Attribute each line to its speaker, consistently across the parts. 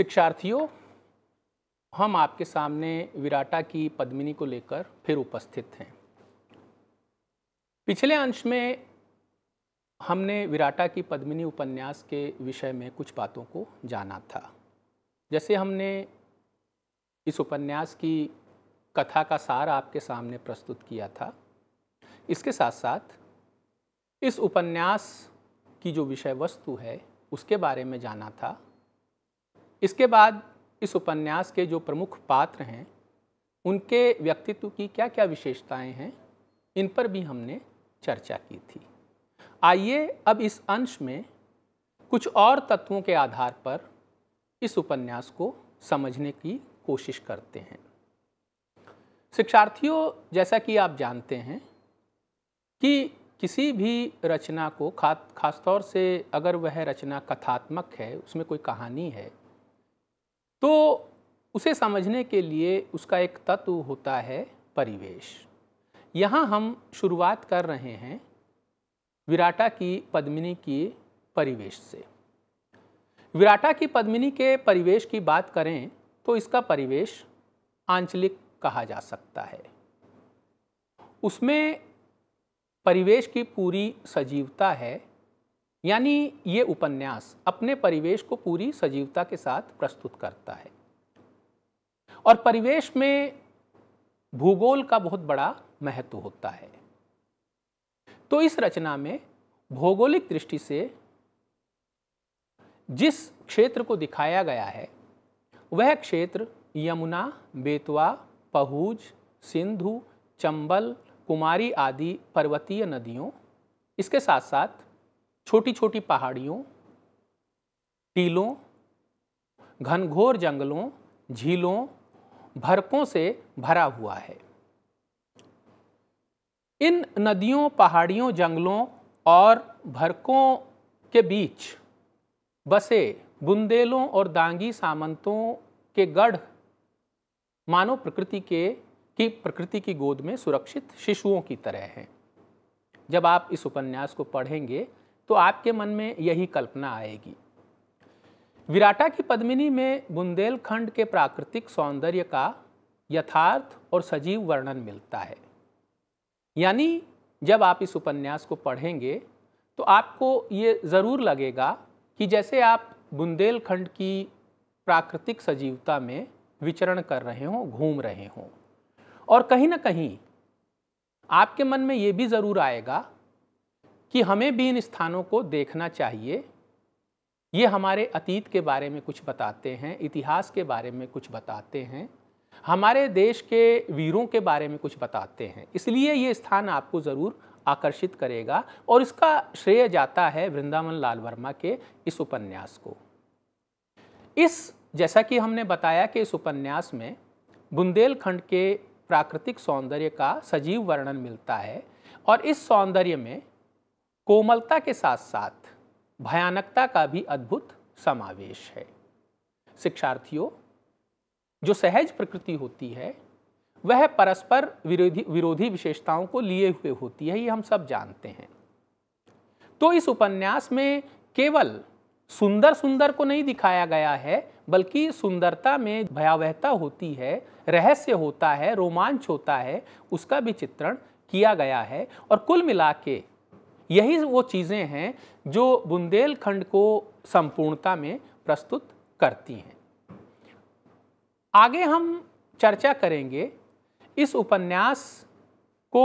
Speaker 1: शिक्षार्थियों हम आपके सामने विराटा की पद्मिनी को लेकर फिर उपस्थित हैं पिछले अंश में हमने विराटा की पद्मिनी उपन्यास के विषय में कुछ बातों को जाना था जैसे हमने इस उपन्यास की कथा का सार आपके सामने प्रस्तुत किया था इसके साथ साथ इस उपन्यास की जो विषय वस्तु है उसके बारे में जाना था इसके बाद इस उपन्यास के जो प्रमुख पात्र हैं उनके व्यक्तित्व की क्या क्या विशेषताएं हैं इन पर भी हमने चर्चा की थी आइए अब इस अंश में कुछ और तत्वों के आधार पर इस उपन्यास को समझने की कोशिश करते हैं शिक्षार्थियों जैसा कि आप जानते हैं कि किसी भी रचना को खा खासतौर से अगर वह रचना कथात्मक है उसमें कोई कहानी है तो उसे समझने के लिए उसका एक तत्व होता है परिवेश यहाँ हम शुरुआत कर रहे हैं विराटा की पद्मिनी की परिवेश से विराटा की पद्मिनी के परिवेश की बात करें तो इसका परिवेश आंचलिक कहा जा सकता है उसमें परिवेश की पूरी सजीवता है यानी ये उपन्यास अपने परिवेश को पूरी सजीवता के साथ प्रस्तुत करता है और परिवेश में भूगोल का बहुत बड़ा महत्व होता है तो इस रचना में भौगोलिक दृष्टि से जिस क्षेत्र को दिखाया गया है वह क्षेत्र यमुना बेतवा पहुज सिंधु चंबल कुमारी आदि पर्वतीय नदियों इसके साथ साथ छोटी छोटी पहाड़ियों टीलों घनघोर जंगलों झीलों भरकों से भरा हुआ है इन नदियों पहाड़ियों जंगलों और भरकों के बीच बसे बुंदेलों और दांगी सामंतों के गढ़ मानव प्रकृति के की प्रकृति की गोद में सुरक्षित शिशुओं की तरह हैं जब आप इस उपन्यास को पढ़ेंगे तो आपके मन में यही कल्पना आएगी विराटा की पद्मिनी में बुंदेलखंड के प्राकृतिक सौंदर्य का यथार्थ और सजीव वर्णन मिलता है यानी जब आप इस उपन्यास को पढ़ेंगे तो आपको ये ज़रूर लगेगा कि जैसे आप बुंदेलखंड की प्राकृतिक सजीवता में विचरण कर रहे हों घूम रहे हों और कहीं ना कहीं आपके मन में ये भी ज़रूर आएगा कि हमें भी इन स्थानों को देखना चाहिए ये हमारे अतीत के बारे में कुछ बताते हैं इतिहास के बारे में कुछ बताते हैं हमारे देश के वीरों के बारे में कुछ बताते हैं इसलिए ये स्थान आपको ज़रूर आकर्षित करेगा और इसका श्रेय जाता है वृंदावन लाल वर्मा के इस उपन्यास को इस जैसा कि हमने बताया कि इस उपन्यास में बुंदेलखंड के प्राकृतिक सौंदर्य का सजीव वर्णन मिलता है और इस सौंदर्य में कोमलता के साथ साथ भयानकता का भी अद्भुत समावेश है शिक्षार्थियों जो सहज प्रकृति होती है वह परस्पर विरोधी विरोधी विशेषताओं को लिए हुए होती है ये हम सब जानते हैं तो इस उपन्यास में केवल सुंदर सुंदर को नहीं दिखाया गया है बल्कि सुंदरता में भयावहता होती है रहस्य होता है रोमांच होता है उसका भी चित्रण किया गया है और कुल मिला के यही वो चीज़ें हैं जो बुंदेलखंड को संपूर्णता में प्रस्तुत करती हैं आगे हम चर्चा करेंगे इस उपन्यास को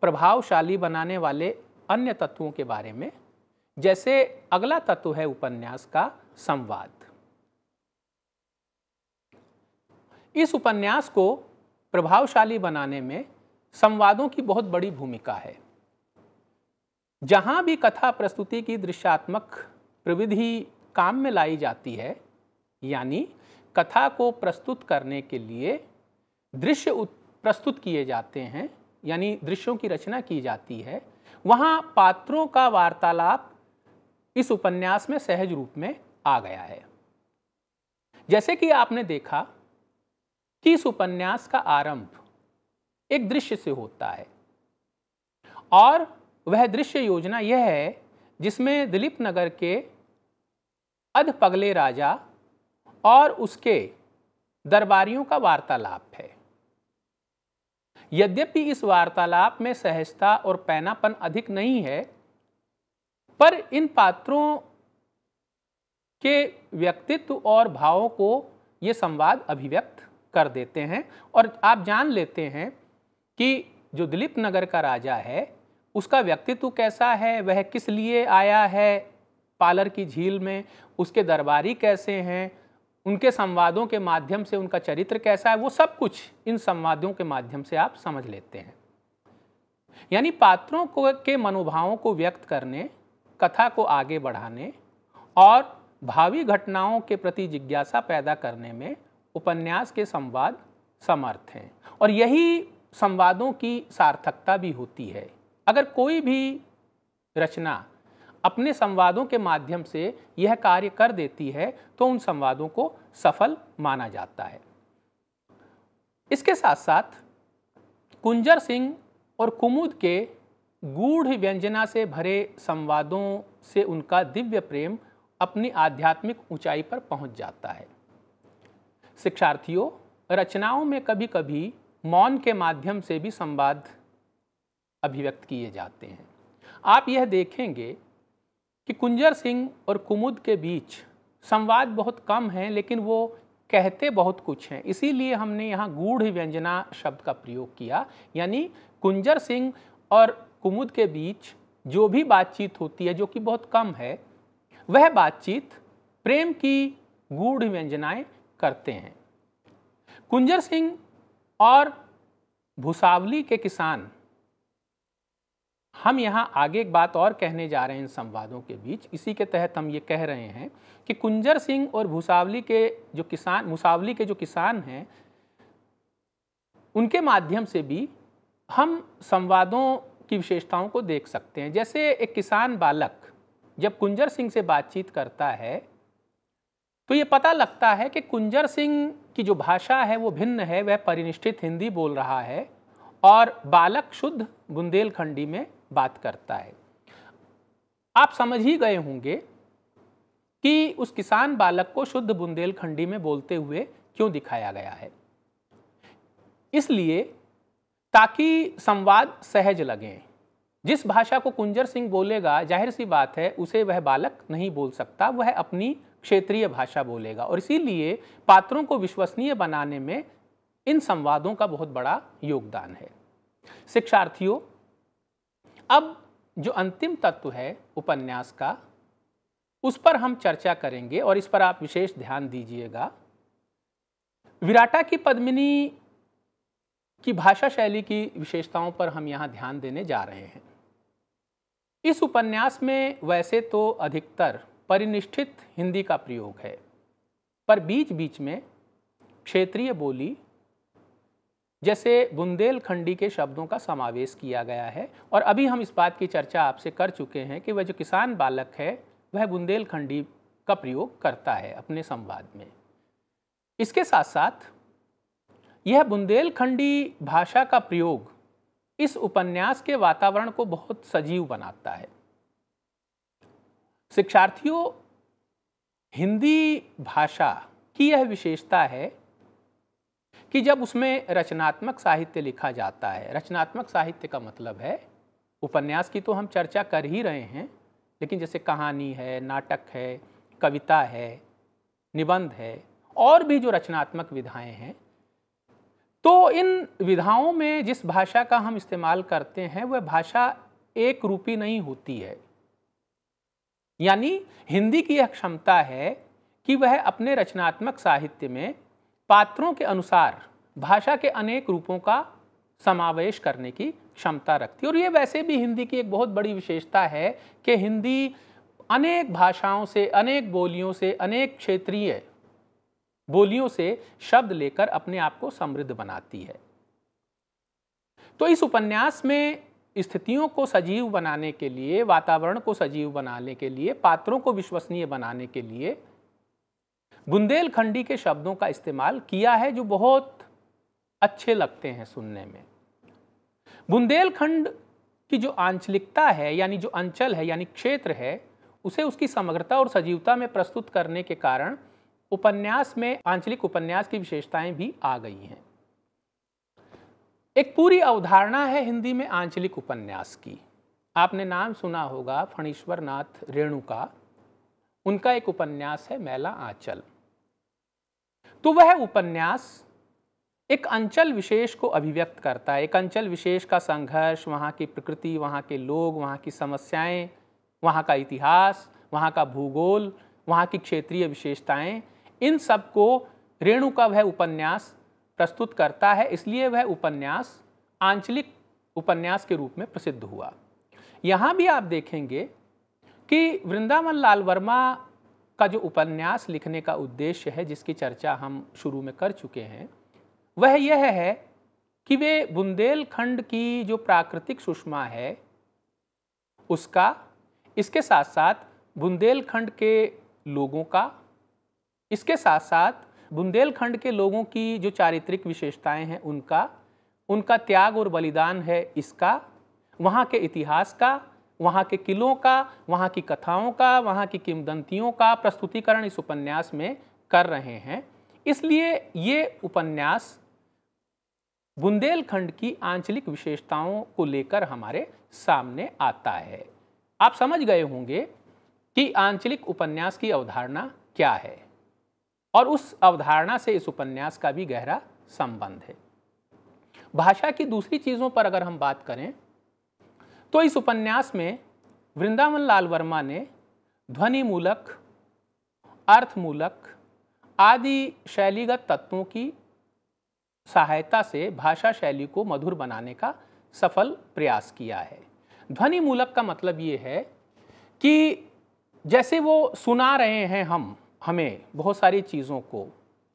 Speaker 1: प्रभावशाली बनाने वाले अन्य तत्वों के बारे में जैसे अगला तत्व है उपन्यास का संवाद इस उपन्यास को प्रभावशाली बनाने में संवादों की बहुत बड़ी भूमिका है जहाँ भी कथा प्रस्तुति की दृश्यात्मक प्रविधि काम में लाई जाती है यानी कथा को प्रस्तुत करने के लिए दृश्य प्रस्तुत किए जाते हैं यानी दृश्यों की रचना की जाती है वहाँ पात्रों का वार्तालाप इस उपन्यास में सहज रूप में आ गया है जैसे कि आपने देखा कि इस उपन्यास का आरंभ एक दृश्य से होता है और वह दृश्य योजना यह है जिसमें दिलीप नगर के अध पगले राजा और उसके दरबारियों का वार्तालाप है यद्यपि इस वार्तालाप में सहजता और पैनापन अधिक नहीं है पर इन पात्रों के व्यक्तित्व और भावों को ये संवाद अभिव्यक्त कर देते हैं और आप जान लेते हैं कि जो दिलीप नगर का राजा है उसका व्यक्तित्व कैसा है वह किस लिए आया है पालर की झील में उसके दरबारी कैसे हैं उनके संवादों के माध्यम से उनका चरित्र कैसा है वो सब कुछ इन संवादों के माध्यम से आप समझ लेते हैं यानी पात्रों को के मनोभावों को व्यक्त करने कथा को आगे बढ़ाने और भावी घटनाओं के प्रति जिज्ञासा पैदा करने में उपन्यास के संवाद समर्थ हैं और यही संवादों की सार्थकता भी होती है अगर कोई भी रचना अपने संवादों के माध्यम से यह कार्य कर देती है तो उन संवादों को सफल माना जाता है इसके साथ साथ कुंजर सिंह और कुमुद के गूढ़ व्यंजना से भरे संवादों से उनका दिव्य प्रेम अपनी आध्यात्मिक ऊंचाई पर पहुंच जाता है शिक्षार्थियों रचनाओं में कभी कभी मौन के माध्यम से भी संवाद अभिव्यक्त किए जाते हैं आप यह देखेंगे कि कुंजर सिंह और कुमुद के बीच संवाद बहुत कम है लेकिन वो कहते बहुत कुछ हैं इसीलिए हमने यहाँ गूढ़ व्यंजना शब्द का प्रयोग किया यानी कुंजर सिंह और कुमुद के बीच जो भी बातचीत होती है जो कि बहुत कम है वह बातचीत प्रेम की गूढ़ व्यंजनाएं करते हैं कुंजर सिंह और भुसावली के किसान हम यहाँ आगे एक बात और कहने जा रहे हैं इन संवादों के बीच इसी के तहत हम ये कह रहे हैं कि कुंजर सिंह और भूसावली के जो किसान मुसावली के जो किसान हैं उनके माध्यम से भी हम संवादों की विशेषताओं को देख सकते हैं जैसे एक किसान बालक जब कुंजर सिंह से बातचीत करता है तो ये पता लगता है कि कुंजर सिंह की जो भाषा है वो भिन्न है वह परिनिष्ठित हिंदी बोल रहा है और बालक शुद्ध बुंदेलखंडी में बात करता है आप समझ ही गए होंगे कि उस किसान बालक को शुद्ध बुंदेलखंडी में बोलते हुए क्यों दिखाया गया है इसलिए ताकि संवाद सहज लगे जिस भाषा को कुंजर सिंह बोलेगा जाहिर सी बात है उसे वह बालक नहीं बोल सकता वह अपनी क्षेत्रीय भाषा बोलेगा और इसीलिए पात्रों को विश्वसनीय बनाने में इन संवादों का बहुत बड़ा योगदान है शिक्षार्थियों अब जो अंतिम तत्व है उपन्यास का उस पर हम चर्चा करेंगे और इस पर आप विशेष ध्यान दीजिएगा विराटा की पद्मिनी की भाषा शैली की विशेषताओं पर हम यहाँ ध्यान देने जा रहे हैं इस उपन्यास में वैसे तो अधिकतर परिनिष्ठित हिंदी का प्रयोग है पर बीच बीच में क्षेत्रीय बोली जैसे बुंदेलखंडी के शब्दों का समावेश किया गया है और अभी हम इस बात की चर्चा आपसे कर चुके हैं कि वह जो किसान बालक है वह बुंदेलखंडी का प्रयोग करता है अपने संवाद में इसके साथ साथ यह बुंदेलखंडी भाषा का प्रयोग इस उपन्यास के वातावरण को बहुत सजीव बनाता है शिक्षार्थियों हिंदी भाषा की यह विशेषता है कि जब उसमें रचनात्मक साहित्य लिखा जाता है रचनात्मक साहित्य का मतलब है उपन्यास की तो हम चर्चा कर ही रहे हैं लेकिन जैसे कहानी है नाटक है कविता है निबंध है और भी जो रचनात्मक विधाएं हैं तो इन विधाओं में जिस भाषा का हम इस्तेमाल करते हैं वह भाषा एक रूपी नहीं होती है यानी हिंदी की यह क्षमता है कि वह अपने रचनात्मक साहित्य में पात्रों के अनुसार भाषा के अनेक रूपों का समावेश करने की क्षमता रखती है और ये वैसे भी हिंदी की एक बहुत बड़ी विशेषता है कि हिंदी अनेक भाषाओं से अनेक बोलियों से अनेक क्षेत्रीय बोलियों से शब्द लेकर अपने आप को समृद्ध बनाती है तो इस उपन्यास में स्थितियों को सजीव बनाने के लिए वातावरण को सजीव बनाने के लिए पात्रों को विश्वसनीय बनाने के लिए बुंदेलखंडी के शब्दों का इस्तेमाल किया है जो बहुत अच्छे लगते हैं सुनने में बुंदेलखंड की जो आंचलिकता है यानी जो अंचल है यानी क्षेत्र है उसे उसकी समग्रता और सजीवता में प्रस्तुत करने के कारण उपन्यास में आंचलिक उपन्यास की विशेषताएं भी आ गई हैं एक पूरी अवधारणा है हिंदी में आंचलिक उपन्यास की आपने नाम सुना होगा फणीश्वर नाथ रेणु का उनका एक उपन्यास है मेला आंचल तो वह उपन्यास एक अंचल विशेष को अभिव्यक्त करता है एक अंचल विशेष का संघर्ष वहाँ की प्रकृति वहाँ के लोग वहाँ की समस्याएं वहाँ का इतिहास वहाँ का भूगोल वहाँ की क्षेत्रीय विशेषताएं इन सब को रेणु का वह उपन्यास प्रस्तुत करता है इसलिए वह उपन्यास आंचलिक उपन्यास के रूप में प्रसिद्ध हुआ यहाँ भी आप देखेंगे कि वृंदावन लाल वर्मा का जो उपन्यास लिखने का उद्देश्य है जिसकी चर्चा हम शुरू में कर चुके हैं वह यह है कि वे बुंदेलखंड की जो प्राकृतिक सुषमा है उसका इसके साथ साथ बुंदेलखंड के लोगों का इसके साथ साथ बुंदेलखंड के लोगों की जो चारित्रिक विशेषताएं हैं उनका उनका त्याग और बलिदान है इसका वहाँ के इतिहास का वहाँ के किलों का वहाँ की कथाओं का वहाँ की किमदंतियों का प्रस्तुतिकरण इस उपन्यास में कर रहे हैं इसलिए ये उपन्यास बुंदेलखंड की आंचलिक विशेषताओं को लेकर हमारे सामने आता है आप समझ गए होंगे कि आंचलिक उपन्यास की अवधारणा क्या है और उस अवधारणा से इस उपन्यास का भी गहरा संबंध है भाषा की दूसरी चीज़ों पर अगर हम बात करें तो इस उपन्यास में वृंदावन लाल वर्मा ने ध्वनि अर्थ अर्थमूलक आदि शैलीगत तत्वों की सहायता से भाषा शैली को मधुर बनाने का सफल प्रयास किया है ध्वनि मूलक का मतलब ये है कि जैसे वो सुना रहे हैं हम हमें बहुत सारी चीज़ों को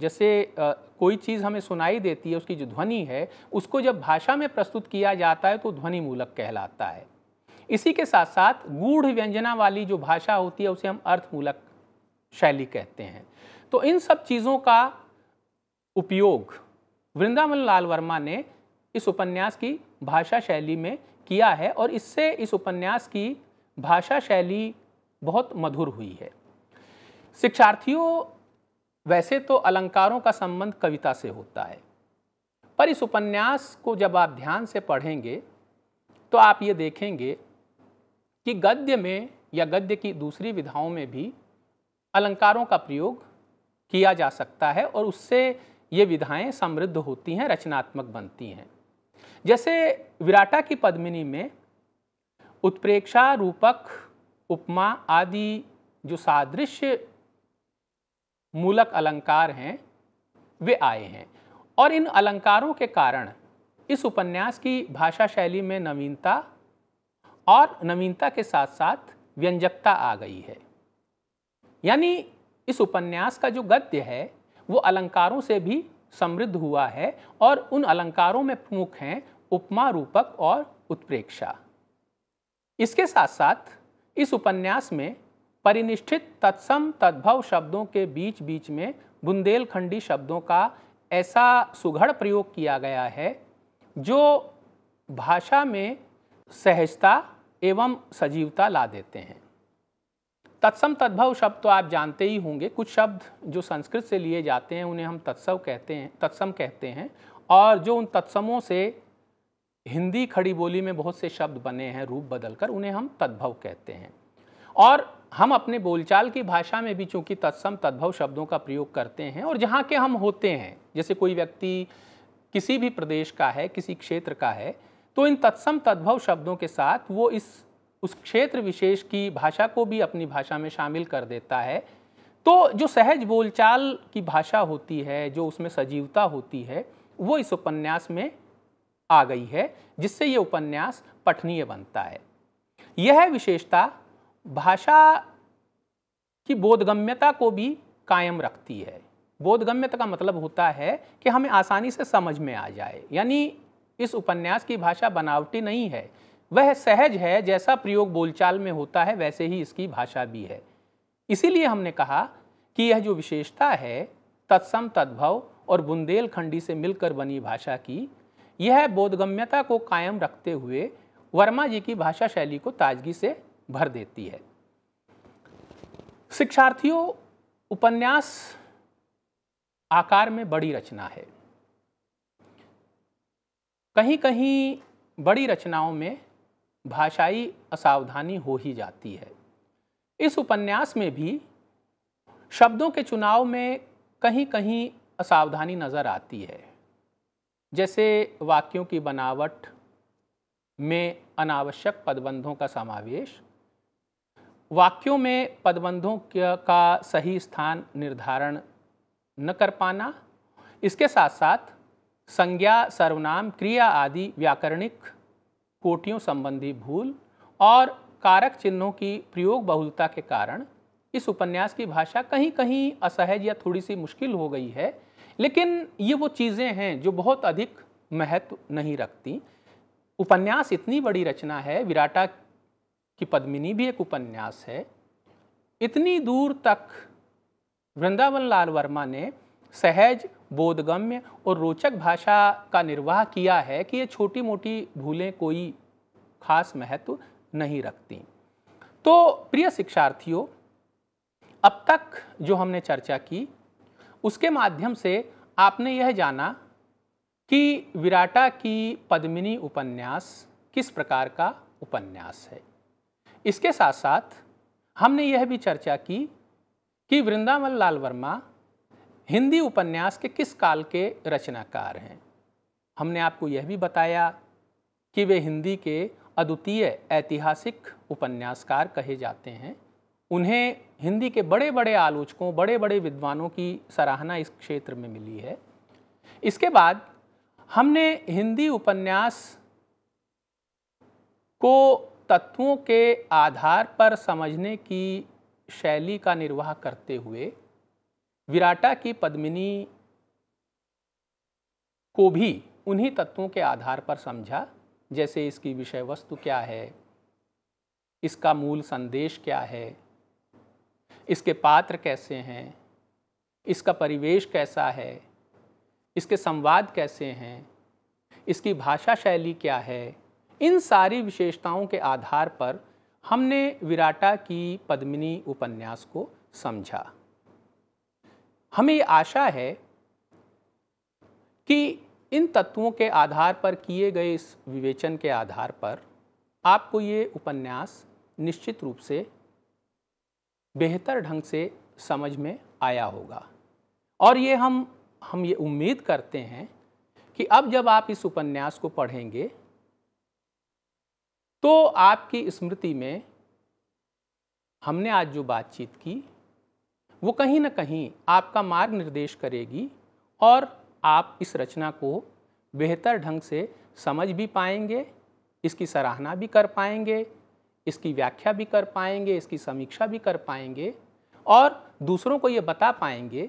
Speaker 1: जैसे कोई चीज़ हमें सुनाई देती है उसकी जो ध्वनि है उसको जब भाषा में प्रस्तुत किया जाता है तो ध्वनि मूलक कहलाता है इसी के साथ साथ गूढ़ व्यंजना वाली जो भाषा होती है उसे हम अर्थमूलक शैली कहते हैं तो इन सब चीज़ों का उपयोग वृंदावन लाल वर्मा ने इस उपन्यास की भाषा शैली में किया है और इससे इस उपन्यास की भाषा शैली बहुत मधुर हुई है शिक्षार्थियों वैसे तो अलंकारों का संबंध कविता से होता है पर इस उपन्यास को जब आप ध्यान से पढ़ेंगे तो आप ये देखेंगे कि गद्य में या गद्य की दूसरी विधाओं में भी अलंकारों का प्रयोग किया जा सकता है और उससे ये विधाएं समृद्ध होती हैं रचनात्मक बनती हैं जैसे विराटा की पद्मिनी में उत्प्रेक्षा रूपक उपमा आदि जो सादृश्य मूलक अलंकार हैं वे आए हैं और इन अलंकारों के कारण इस उपन्यास की भाषा शैली में नवीनता और नवीनता के साथ साथ व्यंजकता आ गई है यानी इस उपन्यास का जो गद्य है वो अलंकारों से भी समृद्ध हुआ है और उन अलंकारों में प्रमुख हैं उपमा रूपक और उत्प्रेक्षा इसके साथ साथ इस उपन्यास में परिनिष्ठित तत्सम तद्भव शब्दों के बीच बीच में बुंदेलखंडी शब्दों का ऐसा सुघड़ प्रयोग किया गया है जो भाषा में सहजता एवं सजीवता ला देते हैं तत्सम तद्भव शब्द तो आप जानते ही होंगे कुछ शब्द जो संस्कृत से लिए जाते हैं उन्हें हम तत्सव कहते हैं तत्सम कहते हैं और जो उन तत्समों से हिंदी खड़ी बोली में बहुत से शब्द बने हैं रूप बदलकर उन्हें हम तद्भव कहते हैं और हम अपने बोलचाल की भाषा में भी चूंकि तत्सम तद्भव शब्दों का प्रयोग करते हैं और जहाँ के हम होते हैं जैसे कोई व्यक्ति किसी भी प्रदेश का है किसी क्षेत्र का है तो इन तत्सम तद्भव शब्दों के साथ वो इस उस क्षेत्र विशेष की भाषा को भी अपनी भाषा में शामिल कर देता है तो जो सहज बोलचाल की भाषा होती है जो उसमें सजीवता होती है वो इस उपन्यास में आ गई है जिससे ये उपन्यास पठनीय बनता है यह विशेषता भाषा की बोधगम्यता को भी कायम रखती है बोधगम्यता का मतलब होता है कि हमें आसानी से समझ में आ जाए यानी इस उपन्यास की भाषा बनावटी नहीं है वह सहज है जैसा प्रयोग बोलचाल में होता है वैसे ही इसकी भाषा भी है इसीलिए हमने कहा कि यह जो विशेषता है तत्सम तद्भव और बुंदेलखंडी से मिलकर बनी भाषा की यह बोधगम्यता को कायम रखते हुए वर्मा जी की भाषा शैली को ताजगी से भर देती है शिक्षार्थियों उपन्यास आकार में बड़ी रचना है कहीं कहीं बड़ी रचनाओं में भाषाई असावधानी हो ही जाती है इस उपन्यास में भी शब्दों के चुनाव में कहीं कहीं असावधानी नज़र आती है जैसे वाक्यों की बनावट में अनावश्यक पदबंधों का समावेश वाक्यों में पदबंधों का सही स्थान निर्धारण न कर पाना इसके साथ साथ संज्ञा सर्वनाम क्रिया आदि व्याकरणिक कोटियों संबंधी भूल और कारक चिन्हों की प्रयोग बहुलता के कारण इस उपन्यास की भाषा कहीं कहीं असहज या थोड़ी सी मुश्किल हो गई है लेकिन ये वो चीज़ें हैं जो बहुत अधिक महत्व नहीं रखती उपन्यास इतनी बड़ी रचना है विराटा कि पद्मिनी भी एक उपन्यास है इतनी दूर तक वृंदावन लाल वर्मा ने सहज बोधगम्य और रोचक भाषा का निर्वाह किया है कि ये छोटी मोटी भूलें कोई खास महत्व नहीं रखती तो प्रिय शिक्षार्थियों अब तक जो हमने चर्चा की उसके माध्यम से आपने यह जाना कि विराटा की पद्मिनी उपन्यास किस प्रकार का उपन्यास है इसके साथ साथ हमने यह भी चर्चा की कि वृंदावन लाल वर्मा हिंदी उपन्यास के किस काल के रचनाकार हैं हमने आपको यह भी बताया कि वे हिंदी के अद्वितीय ऐतिहासिक उपन्यासकार कहे जाते हैं उन्हें हिंदी के बड़े बड़े आलोचकों बड़े बड़े विद्वानों की सराहना इस क्षेत्र में मिली है इसके बाद हमने हिंदी उपन्यास को तत्वों के आधार पर समझने की शैली का निर्वाह करते हुए विराटा की पद्मिनी को भी उन्हीं तत्वों के आधार पर समझा जैसे इसकी विषय वस्तु क्या है इसका मूल संदेश क्या है इसके पात्र कैसे हैं इसका परिवेश कैसा है इसके संवाद कैसे हैं इसकी भाषा शैली क्या है इन सारी विशेषताओं के आधार पर हमने विराटा की पद्मिनी उपन्यास को समझा हमें आशा है कि इन तत्वों के आधार पर किए गए इस विवेचन के आधार पर आपको ये उपन्यास निश्चित रूप से बेहतर ढंग से समझ में आया होगा और ये हम हम ये उम्मीद करते हैं कि अब जब आप इस उपन्यास को पढ़ेंगे तो आपकी स्मृति में हमने आज जो बातचीत की वो कहीं ना कहीं आपका मार्ग निर्देश करेगी और आप इस रचना को बेहतर ढंग से समझ भी पाएंगे इसकी सराहना भी कर पाएंगे इसकी व्याख्या भी कर पाएंगे इसकी समीक्षा भी कर पाएंगे और दूसरों को ये बता पाएंगे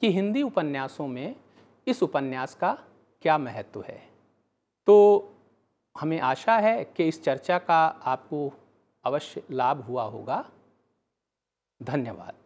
Speaker 1: कि हिंदी उपन्यासों में इस उपन्यास का क्या महत्व है तो हमें आशा है कि इस चर्चा का आपको अवश्य लाभ हुआ होगा धन्यवाद